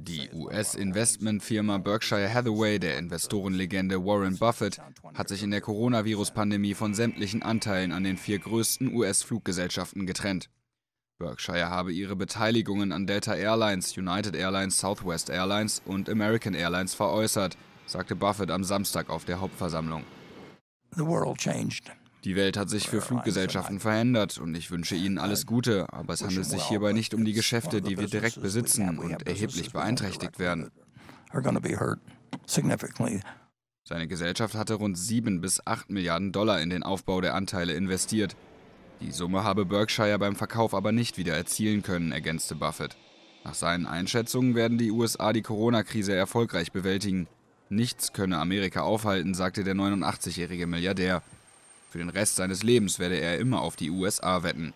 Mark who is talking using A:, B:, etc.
A: Die US-Investmentfirma Berkshire Hathaway der Investorenlegende Warren Buffett hat sich in der Coronavirus-Pandemie von sämtlichen Anteilen an den vier größten US-Fluggesellschaften getrennt. Berkshire habe ihre Beteiligungen an Delta Airlines, United Airlines, Southwest Airlines und American Airlines veräußert, sagte Buffett am Samstag auf der Hauptversammlung. The world changed. Die Welt hat sich für äh, Fluggesellschaften verändert und ich wünsche Ihnen äh, alles Gute, aber es handelt sich hierbei nicht um die Geschäfte, die wir direkt besitzen und erheblich beeinträchtigt werden. Seine Gesellschaft hatte rund 7 bis 8 Milliarden Dollar in den Aufbau der Anteile investiert. Die Summe habe Berkshire beim Verkauf aber nicht wieder erzielen können, ergänzte Buffett. Nach seinen Einschätzungen werden die USA die Corona-Krise erfolgreich bewältigen. Nichts könne Amerika aufhalten, sagte der 89-jährige Milliardär. Für den Rest seines Lebens werde er immer auf die USA wetten.